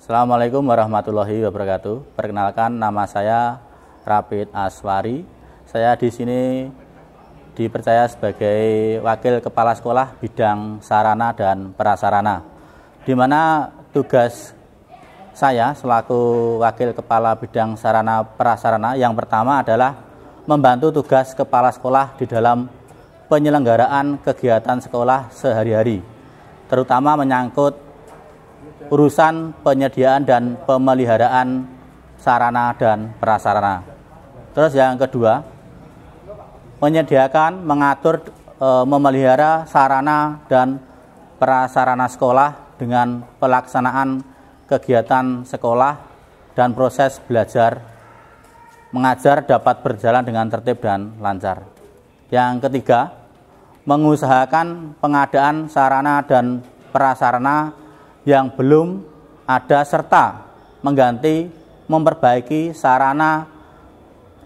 Assalamualaikum warahmatullahi wabarakatuh. Perkenalkan nama saya Rapid Aswari. Saya di sini dipercaya sebagai wakil kepala sekolah bidang sarana dan prasarana. Di mana tugas saya selaku wakil kepala bidang sarana prasarana yang pertama adalah membantu tugas kepala sekolah di dalam penyelenggaraan kegiatan sekolah sehari-hari, terutama menyangkut urusan penyediaan dan pemeliharaan sarana dan prasarana. Terus yang kedua, menyediakan, mengatur, e, memelihara sarana dan prasarana sekolah dengan pelaksanaan kegiatan sekolah dan proses belajar mengajar dapat berjalan dengan tertib dan lancar. Yang ketiga, mengusahakan pengadaan sarana dan prasarana yang belum ada serta mengganti memperbaiki sarana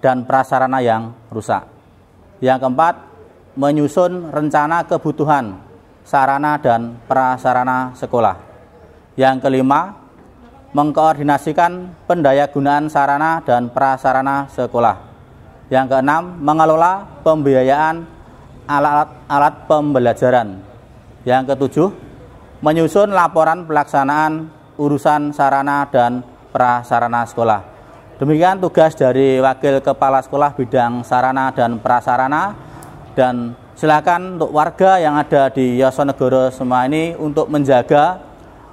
dan prasarana yang rusak. Yang keempat, menyusun rencana kebutuhan sarana dan prasarana sekolah. Yang kelima, mengkoordinasikan pendaya gunaan sarana dan prasarana sekolah. Yang keenam, mengelola pembiayaan alat-alat pembelajaran. Yang ketujuh, menyusun laporan pelaksanaan urusan sarana dan prasarana sekolah. Demikian tugas dari Wakil Kepala Sekolah Bidang Sarana dan Prasarana dan silakan untuk warga yang ada di Yosonegoro semua ini untuk menjaga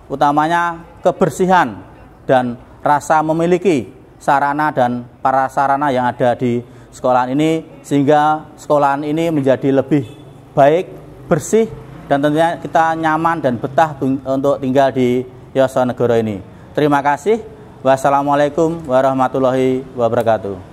utamanya kebersihan dan rasa memiliki sarana dan prasarana yang ada di sekolah ini sehingga sekolah ini menjadi lebih baik, bersih dan tentunya kita nyaman dan betah untuk tinggal di Yosonegoro ini. Terima kasih. Wassalamualaikum warahmatullahi wabarakatuh.